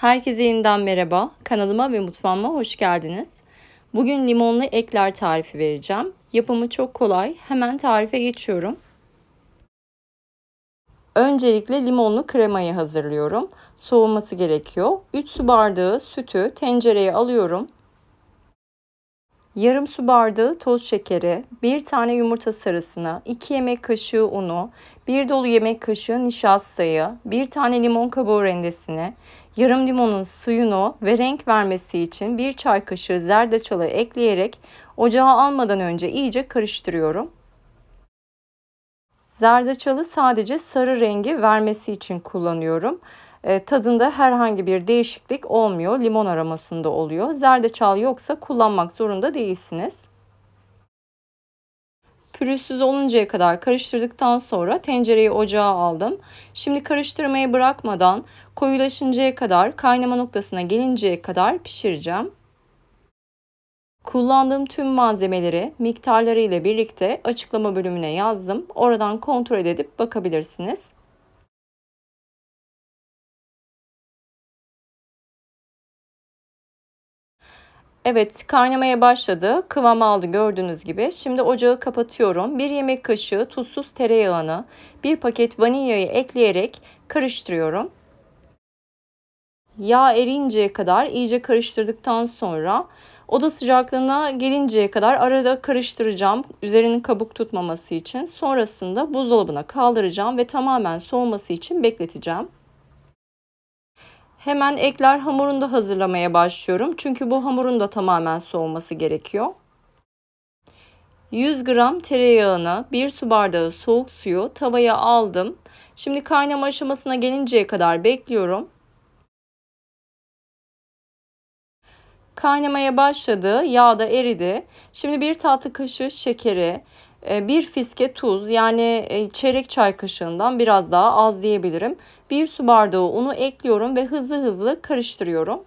Herkese yeniden merhaba. Kanalıma ve mutfağıma hoş geldiniz. Bugün limonlu ekler tarifi vereceğim. Yapımı çok kolay. Hemen tarife geçiyorum. Öncelikle limonlu kremayı hazırlıyorum. Soğuması gerekiyor. 3 su bardağı sütü tencereye alıyorum. Yarım su bardağı toz şekeri, bir tane yumurta sarısını, 2 yemek kaşığı unu, bir dolu yemek kaşığı nişastayı, bir tane limon kabuğu rendesini, Yarım limonun suyunu ve renk vermesi için bir çay kaşığı zerdeçalı ekleyerek ocağa almadan önce iyice karıştırıyorum. Zerdeçalı sadece sarı rengi vermesi için kullanıyorum. E, tadında herhangi bir değişiklik olmuyor. Limon aromasında oluyor. Zerdeçal yoksa kullanmak zorunda değilsiniz. Pürüzsüz oluncaya kadar karıştırdıktan sonra tencereyi ocağa aldım. Şimdi karıştırmayı bırakmadan koyulaşıncaya kadar kaynama noktasına gelinceye kadar pişireceğim. Kullandığım tüm malzemeleri miktarları ile birlikte açıklama bölümüne yazdım. Oradan kontrol edip bakabilirsiniz. Evet kaynamaya başladı. Kıvam aldı gördüğünüz gibi. Şimdi ocağı kapatıyorum. Bir yemek kaşığı tuzsuz tereyağını bir paket vanilyayı ekleyerek karıştırıyorum. Yağ erinceye kadar iyice karıştırdıktan sonra oda sıcaklığına gelinceye kadar arada karıştıracağım. Üzerinin kabuk tutmaması için. Sonrasında buzdolabına kaldıracağım ve tamamen soğuması için bekleteceğim. Hemen ekler hamurunu da hazırlamaya başlıyorum. Çünkü bu hamurun da tamamen soğuması gerekiyor. 100 gram tereyağına 1 su bardağı soğuk suyu tavaya aldım. Şimdi kaynama aşamasına gelinceye kadar bekliyorum. Kaynamaya başladı. Yağ da eridi. Şimdi 1 tatlı kaşığı şekeri e, bir fiske tuz yani e, çeyrek çay kaşığından biraz daha az diyebilirim. Bir su bardağı unu ekliyorum ve hızlı hızlı karıştırıyorum.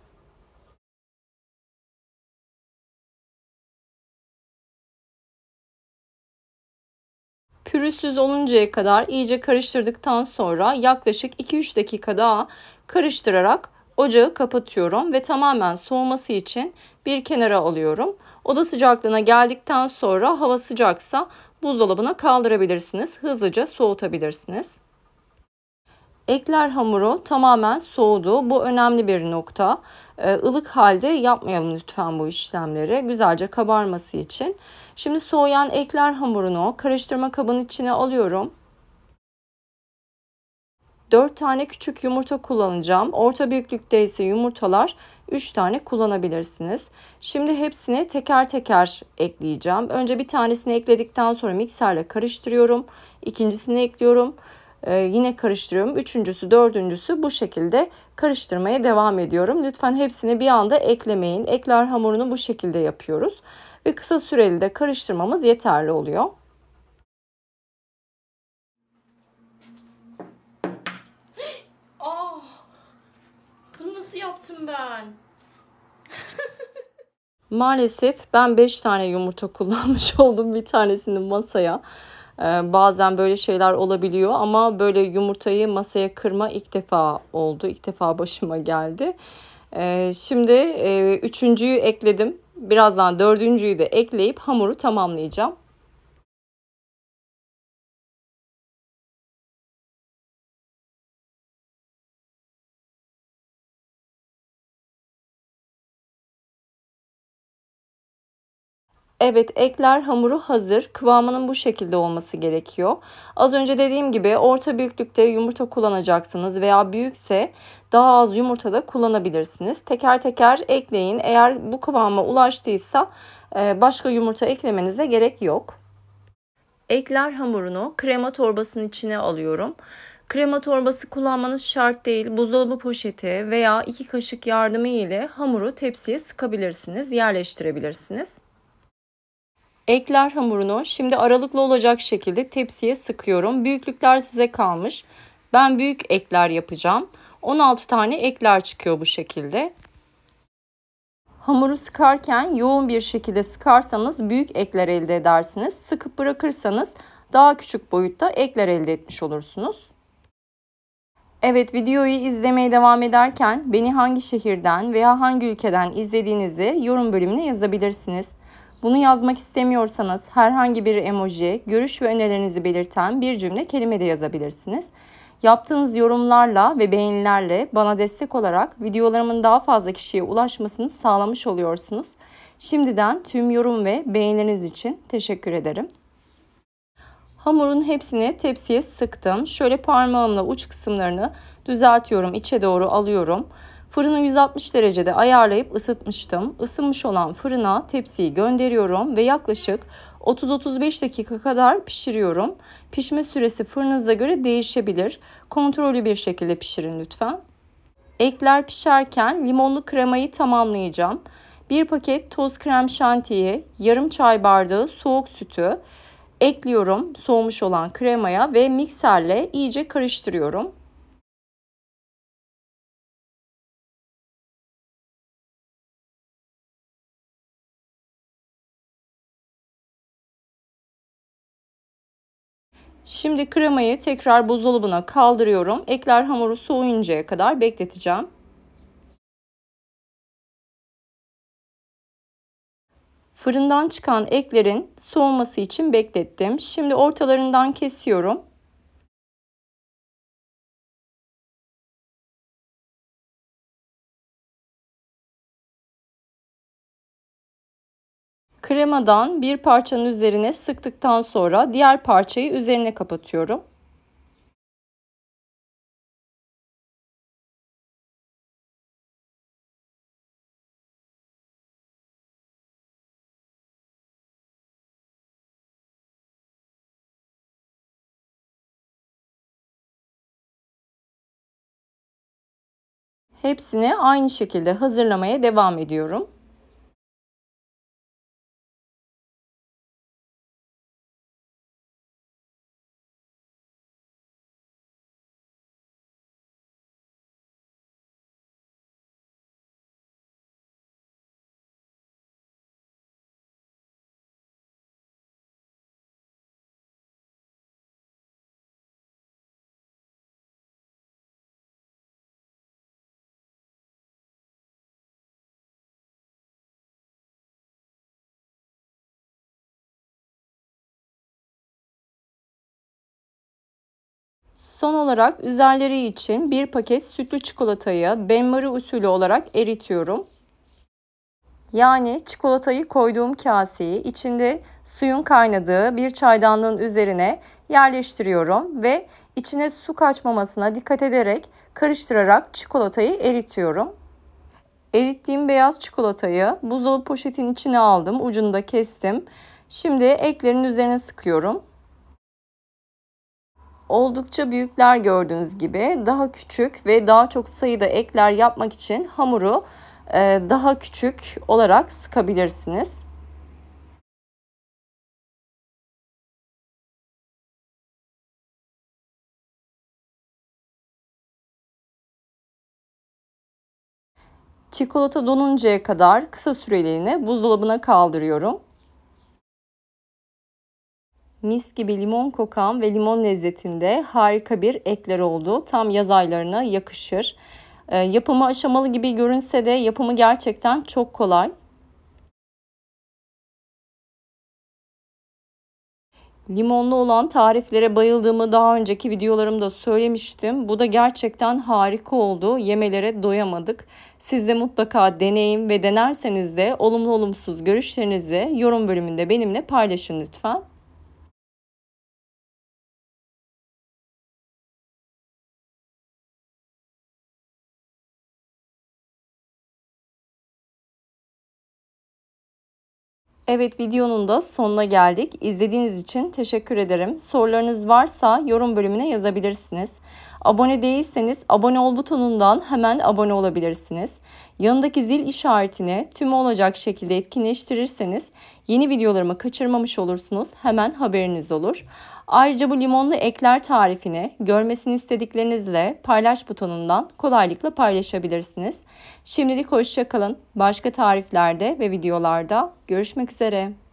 pürüzsüz oluncaya kadar iyice karıştırdıktan sonra yaklaşık 2-3 dakika daha karıştırarak ocağı kapatıyorum ve tamamen soğuması için bir kenara alıyorum. Oda sıcaklığına geldikten sonra hava sıcaksa buzdolabına kaldırabilirsiniz. Hızlıca soğutabilirsiniz. Ekler hamuru tamamen soğudu. Bu önemli bir nokta. Ee, halde yapmayalım lütfen bu işlemleri. Güzelce kabarması için. Şimdi soğuyan ekler hamurunu karıştırma kabın içine alıyorum. 4 tane küçük yumurta kullanacağım. Orta büyüklükte ise yumurtalar 3 tane kullanabilirsiniz. Şimdi hepsini teker teker ekleyeceğim. Önce bir tanesini ekledikten sonra mikserle karıştırıyorum. İkincisini ekliyorum. Ee, yine karıştırıyorum. Üçüncüsü, dördüncüsü bu şekilde karıştırmaya devam ediyorum. Lütfen hepsini bir anda eklemeyin. Ekler hamurunu bu şekilde yapıyoruz. Ve kısa süreli de karıştırmamız yeterli oluyor. yaptım ben. Maalesef ben 5 tane yumurta kullanmış oldum bir tanesini masaya. Ee, bazen böyle şeyler olabiliyor ama böyle yumurtayı masaya kırma ilk defa oldu. İlk defa başıma geldi. Ee, şimdi e, üçüncüyü ekledim. Birazdan dördüncüyü de ekleyip hamuru tamamlayacağım. Evet ekler hamuru hazır. Kıvamının bu şekilde olması gerekiyor. Az önce dediğim gibi orta büyüklükte yumurta kullanacaksınız veya büyükse daha az yumurta da kullanabilirsiniz. Teker teker ekleyin. Eğer bu kıvama ulaştıysa e, başka yumurta eklemenize gerek yok. Ekler hamurunu krema torbasının içine alıyorum. Krema torbası kullanmanız şart değil. Buzdolabı poşeti veya iki kaşık yardımı ile hamuru tepsiye sıkabilirsiniz, yerleştirebilirsiniz. Ekler hamurunu şimdi aralıklı olacak şekilde tepsiye sıkıyorum. Büyüklükler size kalmış. Ben büyük ekler yapacağım. 16 tane ekler çıkıyor bu şekilde. Hamuru sıkarken yoğun bir şekilde sıkarsanız büyük ekler elde edersiniz. Sıkıp bırakırsanız daha küçük boyutta ekler elde etmiş olursunuz. Evet videoyu izlemeye devam ederken beni hangi şehirden veya hangi ülkeden izlediğinizi yorum bölümüne yazabilirsiniz. Bunu yazmak istemiyorsanız herhangi bir emoji, görüş ve önerilerinizi belirten bir cümle kelime de yazabilirsiniz. Yaptığınız yorumlarla ve beğenilerle bana destek olarak videolarımın daha fazla kişiye ulaşmasını sağlamış oluyorsunuz. Şimdiden tüm yorum ve beğenileriniz için teşekkür ederim. Hamurun hepsini tepsiye sıktım. Şöyle parmağımla uç kısımlarını düzeltiyorum, içe doğru alıyorum. Fırını 160 derecede ayarlayıp ısıtmıştım. Isınmış olan fırına tepsiyi gönderiyorum ve yaklaşık 30-35 dakika kadar pişiriyorum. Pişme süresi fırınıza göre değişebilir. Kontrollü bir şekilde pişirin lütfen. Ekler pişerken limonlu kremayı tamamlayacağım. 1 paket toz krem şantiyi, yarım çay bardağı soğuk sütü ekliyorum soğumuş olan kremaya ve mikserle iyice karıştırıyorum. Şimdi kremayı tekrar buzdolabına kaldırıyorum. Ekler hamuru soğuyuncaya kadar bekleteceğim. Fırından çıkan eklerin soğuması için beklettim. Şimdi ortalarından kesiyorum. Kremadan bir parçanın üzerine sıktıktan sonra diğer parçayı üzerine kapatıyorum. Hepsini aynı şekilde hazırlamaya devam ediyorum. Son olarak üzerleri için bir paket sütlü çikolatayı benmari usulü olarak eritiyorum. Yani çikolatayı koyduğum kaseyi içinde suyun kaynadığı bir çaydanlığın üzerine yerleştiriyorum ve içine su kaçmamasına dikkat ederek karıştırarak çikolatayı eritiyorum. Erittiğim beyaz çikolatayı buzdolabı poşetin içine aldım, ucunu da kestim. Şimdi eklerin üzerine sıkıyorum. Oldukça büyükler gördüğünüz gibi daha küçük ve daha çok sayıda ekler yapmak için hamuru e, daha küçük olarak sıkabilirsiniz. Çikolata donuncaya kadar kısa süreliğine buzdolabına kaldırıyorum mis gibi limon kokan ve limon lezzetinde harika bir ekler oldu. Tam yaz aylarına yakışır. Ee, yapımı aşamalı gibi görünse de yapımı gerçekten çok kolay. Limonlu olan tariflere bayıldığımı daha önceki videolarımda söylemiştim. Bu da gerçekten harika oldu. Yemelere doyamadık. Siz de mutlaka deneyin ve denerseniz de olumlu olumsuz görüşlerinizi yorum bölümünde benimle paylaşın lütfen. Evet videonun da sonuna geldik. İzlediğiniz için teşekkür ederim. Sorularınız varsa yorum bölümüne yazabilirsiniz. Abone değilseniz abone ol butonundan hemen abone olabilirsiniz. Yanındaki zil işaretini tüm olacak şekilde etkinleştirirseniz yeni videolarımı kaçırmamış olursunuz. Hemen haberiniz olur. Ayrıca bu limonlu ekler tarifini görmesini istediklerinizle paylaş butonundan kolaylıkla paylaşabilirsiniz. Şimdilik hoşçakalın. Başka tariflerde ve videolarda görüşmek üzere.